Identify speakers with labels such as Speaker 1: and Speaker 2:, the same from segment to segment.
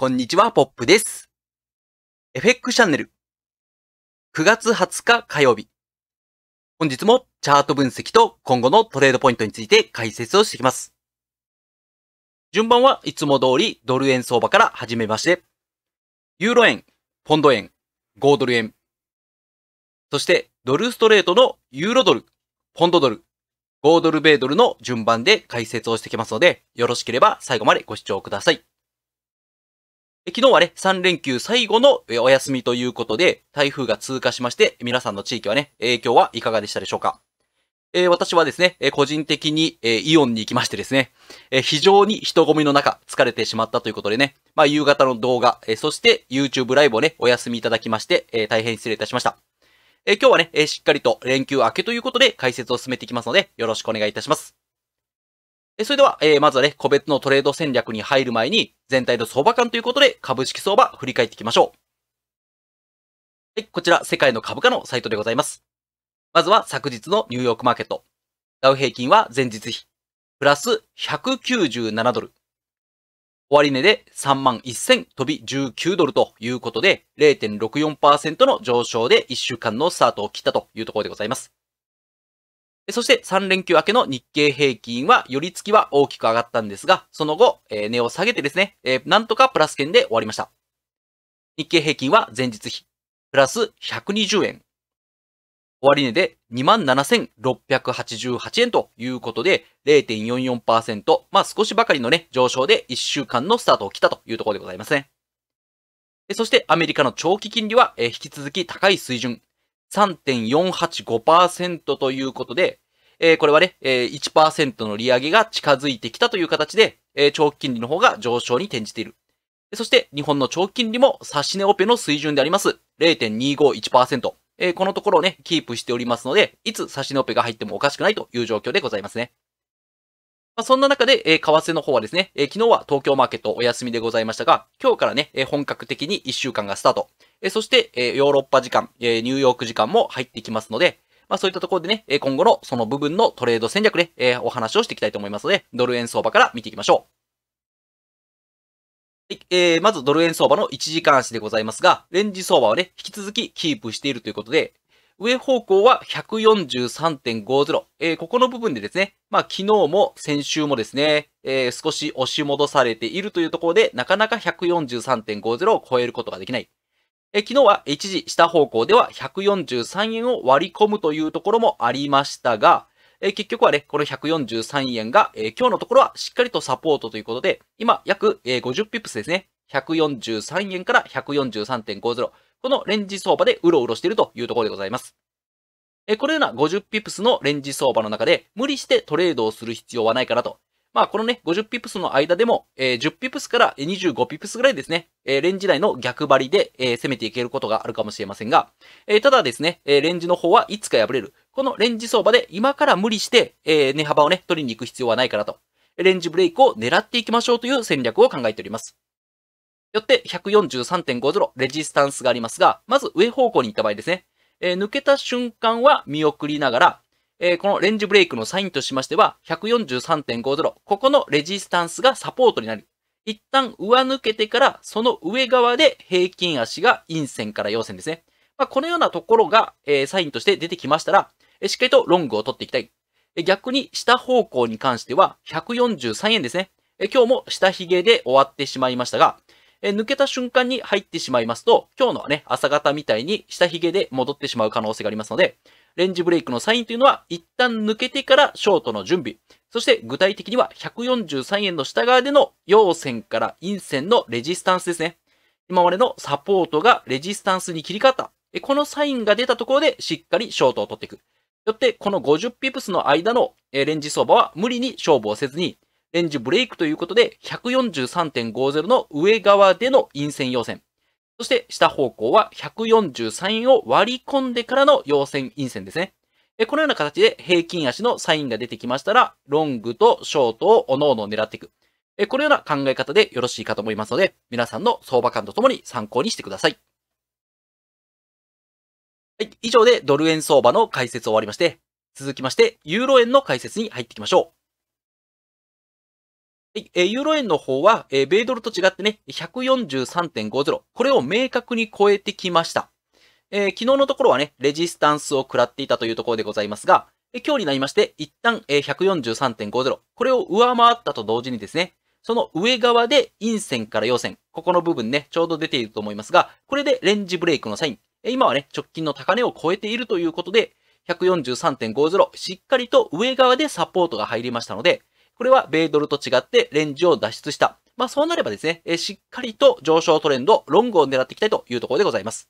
Speaker 1: こんにちは、ポップです。エフェクチャンネル。9月20日火曜日。本日もチャート分析と今後のトレードポイントについて解説をしていきます。順番はいつも通りドル円相場から始めまして、ユーロ円、ポンド円、5ドル円、そしてドルストレートのユーロドル、ポンドドル、5ドル米ドルの順番で解説をしてきますので、よろしければ最後までご視聴ください。昨日はね、3連休最後のお休みということで、台風が通過しまして、皆さんの地域はね、影響はいかがでしたでしょうかえー、私はですね、え個人的に、えイオンに行きましてですね、え非常に人混みの中疲れてしまったということでね、まあ夕方の動画、えそして YouTube ライブをね、お休みいただきまして、え大変失礼いたしました。え今日はね、えしっかりと連休明けということで解説を進めていきますので、よろしくお願いいたします。それでは、えー、まずはね、個別のトレード戦略に入る前に、全体の相場感ということで、株式相場振り返っていきましょう。はい、こちら、世界の株価のサイトでございます。まずは昨日のニューヨークマーケット。ダウ平均は前日比、プラス197ドル。終値で3万1000飛び19ドルということで、0.64%の上昇で1週間のスタートを切ったというところでございます。そして3連休明けの日経平均は、寄り付きは大きく上がったんですが、その後、えー、値を下げてですね、えー、なんとかプラス圏で終わりました。日経平均は前日比、プラス120円。終値で27,688円ということで、0.44%、まあ少しばかりのね、上昇で1週間のスタートを切ったというところでございますね。そしてアメリカの長期金利は、え引き続き高い水準。3.485%ということで、えー、これはね、えー、1%の利上げが近づいてきたという形で、えー、長期金利の方が上昇に転じている。そして、日本の長期金利も差し値オペの水準であります。0.251%。えー、このところをね、キープしておりますので、いつ差し値オペが入ってもおかしくないという状況でございますね。まあ、そんな中で、えー、為替の方はですね、えー、昨日は東京マーケットお休みでございましたが、今日からね、えー、本格的に1週間がスタート。えそして、えヨーロッパ時間、えニューヨーク時間も入ってきますので、まあそういったところでね、え今後のその部分のトレード戦略で、えお話をしていきたいと思いますので、ドル円相場から見ていきましょう。えー、まずドル円相場の1時間足でございますが、レンジ相場はね、引き続きキープしているということで、上方向は143.50。えー、ここの部分でですね、まあ昨日も先週もですね、えー、少し押し戻されているというところで、なかなか143.50を超えることができない。え昨日は一時下方向では143円を割り込むというところもありましたが、え結局はね、この143円が、え今日のところはしっかりとサポートということで、今約、50ピップスですね。143円から143.50。このレンジ相場でうろうろしているというところでございます。えこのような50ピップスのレンジ相場の中で、無理してトレードをする必要はないかなと。まあ、このね、50ピプスの間でも、えー、10ピプスから25ピプスぐらいですね、えー、レンジ内の逆張りで、えー、攻めていけることがあるかもしれませんが、えただですね、えレンジの方はいつか破れる。このレンジ相場で今から無理して、え値幅をね、取りに行く必要はないからと。レンジブレイクを狙っていきましょうという戦略を考えております。よって143.50レジスタンスがありますが、まず上方向に行った場合ですね、え抜けた瞬間は見送りながら、えー、このレンジブレイクのサインとしましては、143.5ドル。ここのレジスタンスがサポートになり、一旦上抜けてから、その上側で平均足が陰線から陽線ですね。まあ、このようなところが、えー、サインとして出てきましたら、えー、しっかりとロングを取っていきたい。えー、逆に下方向に関しては、143円ですね。えー、今日も下髭で終わってしまいましたが、え抜けた瞬間に入ってしまいますと、今日のね、朝方みたいに下髭で戻ってしまう可能性がありますので、レンジブレイクのサインというのは、一旦抜けてからショートの準備。そして具体的には143円の下側での陽線から陰線のレジスタンスですね。今までのサポートがレジスタンスに切り替わった。このサインが出たところでしっかりショートを取っていく。よって、この50ピプスの間のレンジ相場は無理に勝負をせずに、レンジブレイクということで、143.50の上側での陰線要線。そして下方向は143円を割り込んでからの陽線陰線ですね。このような形で平均足のサインが出てきましたら、ロングとショートを各々狙っていく。このような考え方でよろしいかと思いますので、皆さんの相場感とともに参考にしてください。はい、以上でドル円相場の解説を終わりまして、続きまして、ユーロ円の解説に入っていきましょう。えユーロ円の方は、え米ドルと違ってね、143.50。これを明確に超えてきました。えー、昨日のところはね、レジスタンスを食らっていたというところでございますが、え今日になりまして、一旦、え143.50。これを上回ったと同時にですね、その上側で陰線から陽線。ここの部分ね、ちょうど出ていると思いますが、これでレンジブレイクのサイン。え今はね、直近の高値を超えているということで、143.50、しっかりと上側でサポートが入りましたので、これは米ドルと違ってレンジを脱出した。まあそうなればですね、しっかりと上昇トレンド、ロングを狙っていきたいというところでございます。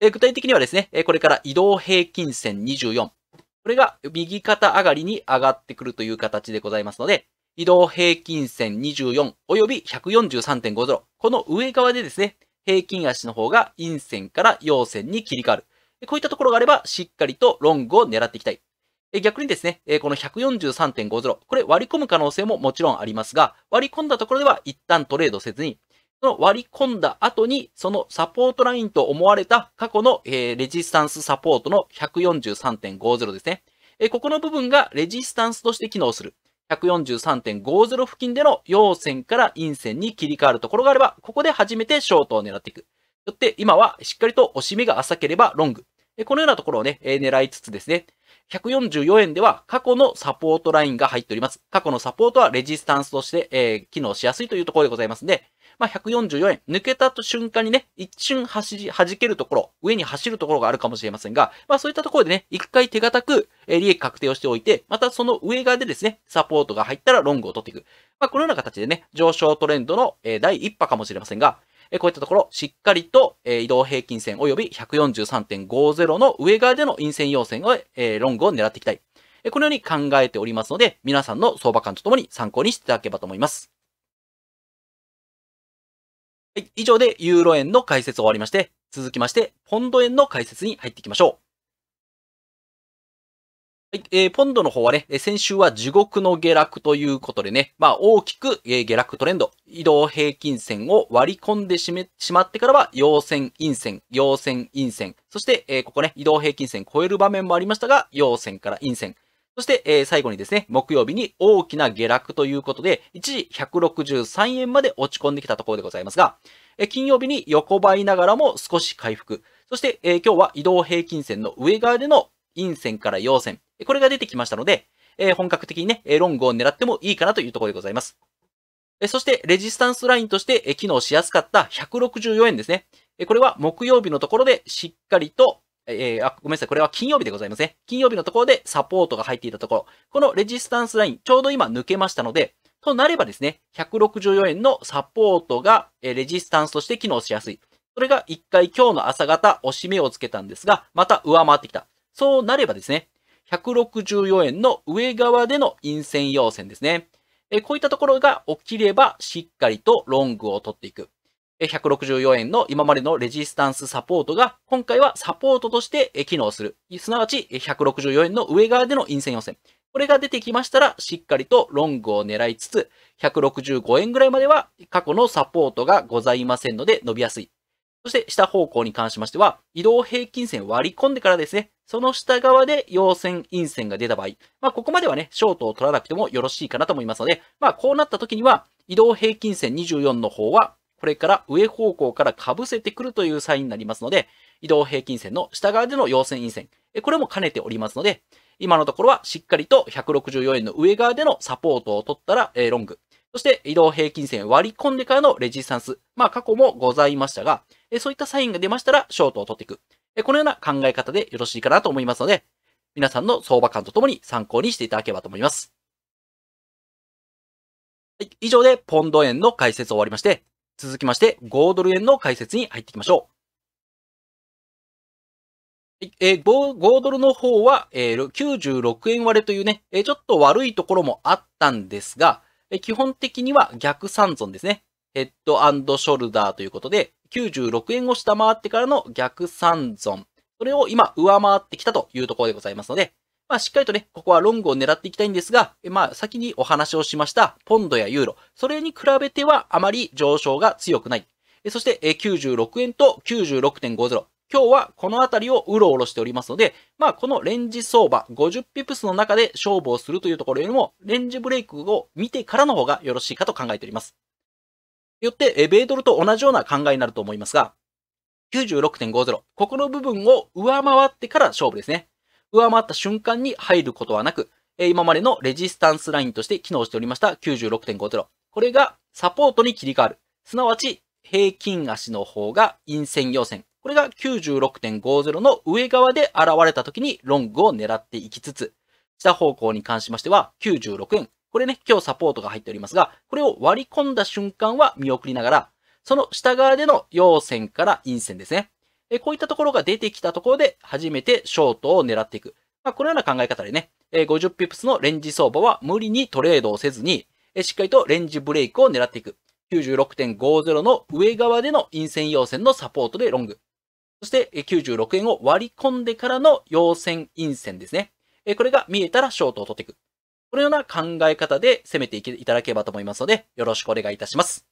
Speaker 1: 具体的にはですね、これから移動平均線24。これが右肩上がりに上がってくるという形でございますので、移動平均線24よび143.50。この上側でですね、平均足の方が陰線から陽線に切り替わる。こういったところがあれば、しっかりとロングを狙っていきたい。逆にですね、この143.50、これ割り込む可能性ももちろんありますが、割り込んだところでは一旦トレードせずに、その割り込んだ後に、そのサポートラインと思われた過去の、レジスタンスサポートの143.50ですね。ここの部分がレジスタンスとして機能する。143.50付近での陽線から陰線に切り替わるところがあれば、ここで初めてショートを狙っていく。よって今はしっかりと押し目が浅ければロング。このようなところをね、狙いつつですね、144円では過去のサポートラインが入っております。過去のサポートはレジスタンスとして、えー、機能しやすいというところでございますので、まあ、144円、抜けた瞬間にね、一瞬走り、弾けるところ、上に走るところがあるかもしれませんが、まあ、そういったところでね、一回手堅く、え利益確定をしておいて、またその上側でですね、サポートが入ったらロングを取っていく。まあ、このような形でね、上昇トレンドの、え第一波かもしれませんが、えこういったところ、しっかりと、え移動平均線及び143.50の上側での陰線要線を、えロングを狙っていきたい。えこのように考えておりますので、皆さんの相場感とともに参考にしていただければと思います。はい、以上でユーロ円の解説を終わりまして、続きまして、ポンド円の解説に入っていきましょう。えー、ポンドの方はね、先週は地獄の下落ということでね、まあ大きく、えー、下落トレンド、移動平均線を割り込んでしめ、しまってからは、陽線、陰線、陽線、陰線。そして、えー、ここね、移動平均線超える場面もありましたが、陽線から陰線。そして、えー、最後にですね、木曜日に大きな下落ということで、一時163円まで落ち込んできたところでございますが、えー、金曜日に横ばいながらも少し回復。そして、えー、今日は移動平均線の上側での陰線から陽線。これが出てきましたので、本格的にね、ロングを狙ってもいいかなというところでございます。そして、レジスタンスラインとして機能しやすかった164円ですね。これは木曜日のところでしっかりと、えー、あ、ごめんなさい。これは金曜日でございますね。金曜日のところでサポートが入っていたところ、このレジスタンスライン、ちょうど今抜けましたので、となればですね、164円のサポートが、えレジスタンスとして機能しやすい。それが一回今日の朝方、押し目をつけたんですが、また上回ってきた。そうなればですね、164円の上側での陰線要線ですね。こういったところが起きればしっかりとロングを取っていく。164円の今までのレジスタンスサポートが今回はサポートとして機能する。すなわち164円の上側での陰線要線。これが出てきましたらしっかりとロングを狙いつつ165円ぐらいまでは過去のサポートがございませんので伸びやすい。そして下方向に関しましては、移動平均線割り込んでからですね、その下側で陽線、陰線が出た場合、まあ、ここまではね、ショートを取らなくてもよろしいかなと思いますので、まあ、こうなった時には、移動平均線24の方は、これから上方向から被せてくるというサインになりますので、移動平均線の下側での陽線、陰線、これも兼ねておりますので、今のところはしっかりと164円の上側でのサポートを取ったら、えー、ロング。そして移動平均線割り込んでからのレジスタンス。まあ過去もございましたが、えそういったサインが出ましたら、ショートを取っていく。えこのような考え方でよろしいかなと思いますので、皆さんの相場感とともに参考にしていただければと思います。はい、以上で、ポンド円の解説を終わりまして、続きまして、5ドル円の解説に入っていきましょう。えー、5, ドルの方は、えー、96円割れというね、えー、ちょっと悪いところもあったんですが、えー、基本的には逆三尊ですね。ヘッドショルダーということで、96円を下回ってからの逆三存。それを今上回ってきたというところでございますので、まあ、しっかりとね、ここはロングを狙っていきたいんですが、まあ、先にお話をしました、ポンドやユーロ、それに比べてはあまり上昇が強くない。そして、96円と96.50。今日はこの辺りをうろうろしておりますので、まあ、このレンジ相場50ピプスの中で勝負をするというところよりも、レンジブレイクを見てからの方がよろしいかと考えております。よって、米ドルと同じような考えになると思いますが、96.50。ここの部分を上回ってから勝負ですね。上回った瞬間に入ることはなく、今までのレジスタンスラインとして機能しておりました96.50。これがサポートに切り替わる。すなわち、平均足の方が陰線要線。これが96.50の上側で現れた時にロングを狙っていきつつ、下方向に関しましては96円、これね、今日サポートが入っておりますが、これを割り込んだ瞬間は見送りながら、その下側での陽線から陰線ですね。えこういったところが出てきたところで、初めてショートを狙っていく。まあ、このような考え方でね、え50ピプスのレンジ相場は無理にトレードをせずに、えしっかりとレンジブレイクを狙っていく。96.50の上側での陰線陽線のサポートでロング。そして96円を割り込んでからの陽線陰線ですね。これが見えたらショートを取っていく。このような考え方で攻めていただければと思いますので、よろしくお願いいたします。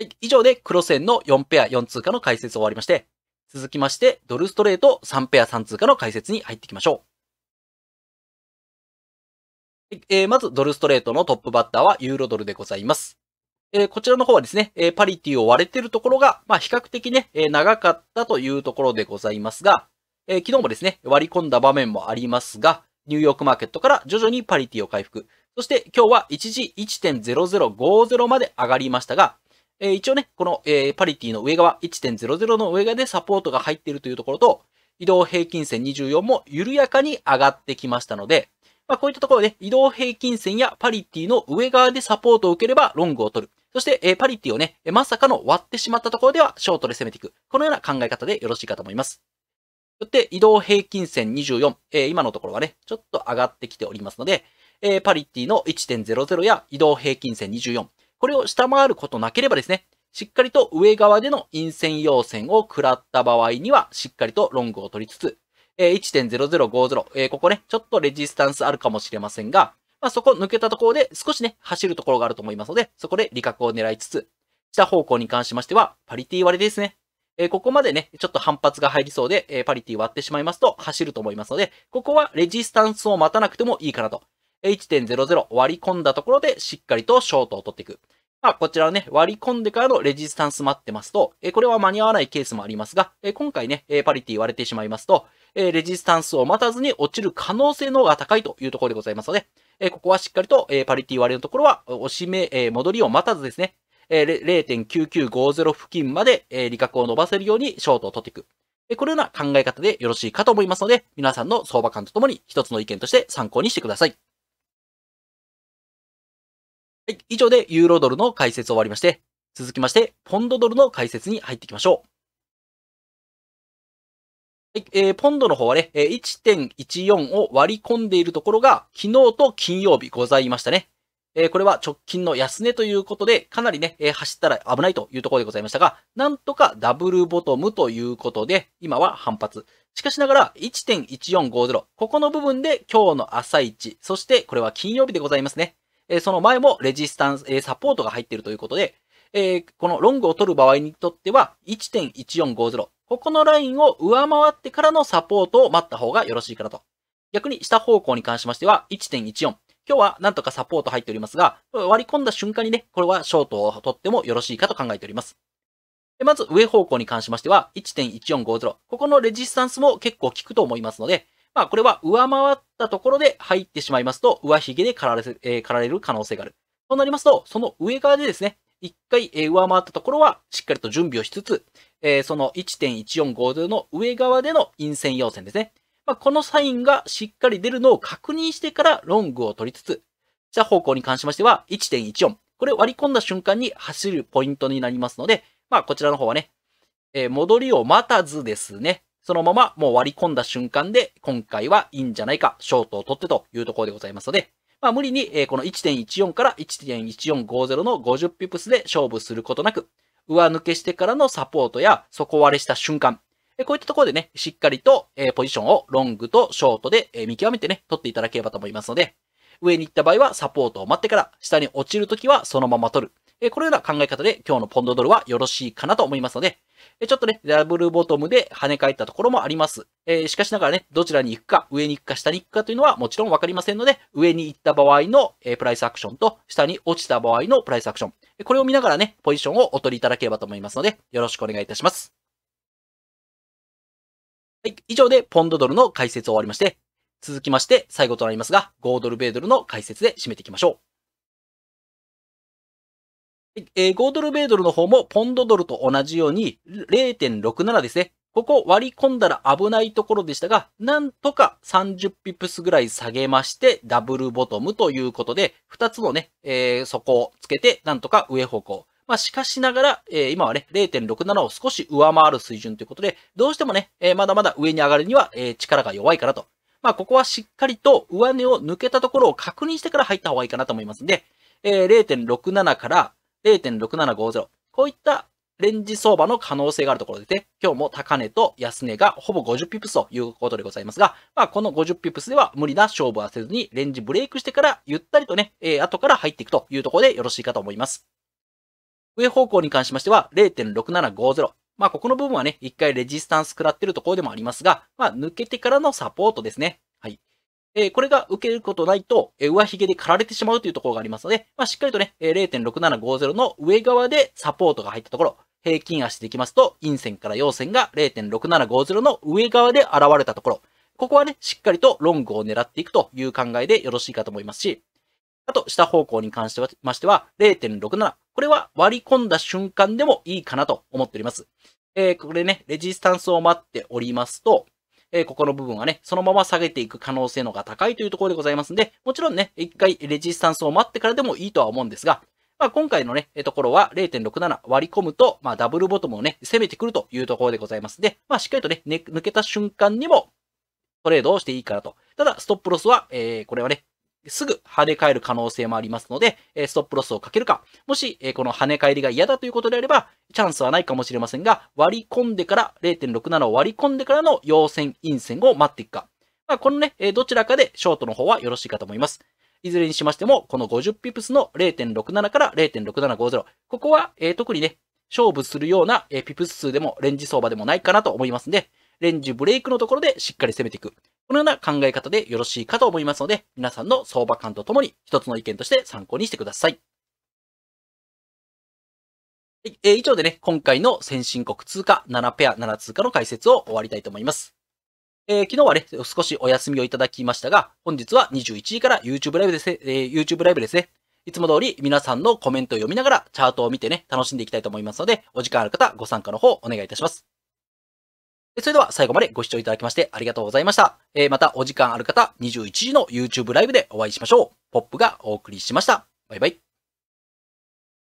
Speaker 1: はい、以上で黒線の4ペア4通貨の解説を終わりまして、続きまして、ドルストレート3ペア3通貨の解説に入っていきましょう。えー、まず、ドルストレートのトップバッターはユーロドルでございます。えー、こちらの方はですね、えー、パリティを割れているところが、まあ、比較的ね、えー、長かったというところでございますが、え昨日もですね、割り込んだ場面もありますが、ニューヨークマーケットから徐々にパリティを回復。そして今日は一時1.0050まで上がりましたが、えー、一応ね、この、えー、パリティの上側、1.00の上側でサポートが入っているというところと、移動平均線24も緩やかに上がってきましたので、まあ、こういったところで、移動平均線やパリティの上側でサポートを受ければロングを取る。そして、えー、パリティをね、まさかの割ってしまったところではショートで攻めていく。このような考え方でよろしいかと思います。よって移動平均線24、えー、今のところはね、ちょっと上がってきておりますので、えー、パリティの1.00や移動平均線24、これを下回ることなければですね、しっかりと上側での陰線陽線を食らった場合には、しっかりとロングを取りつつ、えー、1.0050、えー、ここね、ちょっとレジスタンスあるかもしれませんが、まあ、そこ抜けたところで少しね、走るところがあると思いますので、そこで利確を狙いつつ、下方向に関しましては、パリティ割れですね。えここまでね、ちょっと反発が入りそうで、えパリティ割ってしまいますと走ると思いますので、ここはレジスタンスを待たなくてもいいかなと。1.00割り込んだところでしっかりとショートを取っていく。まあ、こちらね、割り込んでからのレジスタンス待ってますと、えこれは間に合わないケースもありますが、え今回ね、えパリティ割れてしまいますと、えレジスタンスを待たずに落ちる可能性の方が高いというところでございますので、えここはしっかりと、えパリティ割れのところは、押し目、え戻りを待たずですね、え0.9950付近まで、え利確を伸ばせるようにショートを取っていく。えこのような考え方でよろしいかと思いますので、皆さんの相場感とともに一つの意見として参考にしてください。はい、以上でユーロドルの解説終わりまして、続きまして、ポンドドルの解説に入っていきましょう。はいえー、ポンドの方はね、え1.14を割り込んでいるところが、昨日と金曜日ございましたね。えこれは直近の安値ということで、かなりね、え走ったら危ないというところでございましたが、なんとかダブルボトムということで、今は反発。しかしながら1.1450、ここの部分で今日の朝一、そしてこれは金曜日でございますね。えその前もレジスタンス、えサポートが入っているということで、えこのロングを取る場合にとっては1.1450、ここのラインを上回ってからのサポートを待った方がよろしいかなと。逆に下方向に関しましては1.14。今日はなんとかサポート入っておりますが、割り込んだ瞬間にね、これはショートを取ってもよろしいかと考えております。まず上方向に関しましては1.1450。ここのレジスタンスも結構効くと思いますので、まあこれは上回ったところで入ってしまいますと、上髭で狩られ,、えー、られる可能性がある。となりますと、その上側でですね、一回、え上回ったところはしっかりと準備をしつつ、えー、その1.1450の上側での陰線要線ですね。まあ、このサインがしっかり出るのを確認してからロングを取りつつ、下方向に関しましては1.14。これ割り込んだ瞬間に走るポイントになりますので、まあこちらの方はね、えー、戻りを待たずですね、そのままもう割り込んだ瞬間で今回はいいんじゃないか、ショートを取ってというところでございますので、まあ無理に、えー、この1.14から1.1450の50ピプスで勝負することなく、上抜けしてからのサポートや底割れした瞬間、こういったところでね、しっかりと、えポジションをロングとショートで、え見極めてね、取っていただければと思いますので、上に行った場合はサポートを待ってから、下に落ちるときはそのまま取る。えこのような考え方で今日のポンドドルはよろしいかなと思いますので、えちょっとね、ダブルボトムで跳ね返ったところもあります。えー、しかしながらね、どちらに行くか、上に行くか下に行くかというのはもちろんわかりませんので、上に行った場合の、えプライスアクションと、下に落ちた場合のプライスアクション。これを見ながらね、ポジションをお取りいただければと思いますので、よろしくお願いいたします。はい、以上でポンドドルの解説を終わりまして、続きまして最後となりますが、5ドル米ドルの解説で締めていきましょう。えー、5ドル米ドルの方もポンドドルと同じように0.67ですね。ここ割り込んだら危ないところでしたが、なんとか30ピプスぐらい下げまして、ダブルボトムということで、2つのね、えー、底をつけて、なんとか上方向。まあ、しかしながら、えー、今はね、0.67を少し上回る水準ということで、どうしてもね、えー、まだまだ上に上がるには、えー、力が弱いかなと。まあ、ここはしっかりと上値を抜けたところを確認してから入った方がいいかなと思いますんで、えー、0.67から0.6750。こういったレンジ相場の可能性があるところで、ね、今日も高値と安値がほぼ50ピプスということでございますが、まあ、この50ピプスでは無理な勝負はせずに、レンジブレイクしてからゆったりとね、えー、後から入っていくというところでよろしいかと思います。上方向に関しましては0.6750。まあ、ここの部分はね、一回レジスタンス食らってるところでもありますが、まあ、抜けてからのサポートですね。はい。えー、これが受けることないと、えー、上髭で刈られてしまうというところがありますので、まあ、しっかりとね、えー、0.6750の上側でサポートが入ったところ、平均足でいきますと、陰線から陽線が0.6750の上側で現れたところ、ここはね、しっかりとロングを狙っていくという考えでよろしいかと思いますし、あと、下方向に関しては、ましては、0.67、これは割り込んだ瞬間でもいいかなと思っております。えー、これね、レジスタンスを待っておりますと、えー、ここの部分はね、そのまま下げていく可能性のが高いというところでございますんで、もちろんね、一回レジスタンスを待ってからでもいいとは思うんですが、まあ、今回のね、ところは0.67割り込むと、まあ、ダブルボトムをね、攻めてくるというところでございますんで、まあ、しっかりとね、ね抜けた瞬間にもトレードをしていいかなと。ただ、ストップロスは、えー、これはね、すぐ跳ね返る可能性もありますので、ストップロスをかけるか、もし、この跳ね返りが嫌だということであれば、チャンスはないかもしれませんが、割り込んでから、0.67を割り込んでからの陽線、陰線を待っていくか。まあ、このね、どちらかでショートの方はよろしいかと思います。いずれにしましても、この50ピプスの0.67から0.6750。ここは、特にね、勝負するような、ピプス数でもレンジ相場でもないかなと思いますので、レンジブレイクのところでしっかり攻めていく。このような考え方でよろしいかと思いますので、皆さんの相場感とともに一つの意見として参考にしてください。はい、えー、以上でね、今回の先進国通貨7ペア7通貨の解説を終わりたいと思います。えー、昨日はね、少しお休みをいただきましたが、本日は21時から YouTube ライブですね、えー、YouTube ライブですね。いつも通り皆さんのコメントを読みながらチャートを見てね、楽しんでいきたいと思いますので、お時間ある方ご参加の方お願いいたします。それでは最後までご視聴いただきましてありがとうございました。えー、またお時間ある方、21時の YouTube ライブでお会いしましょう。ポップがお送りしました。バイバイ。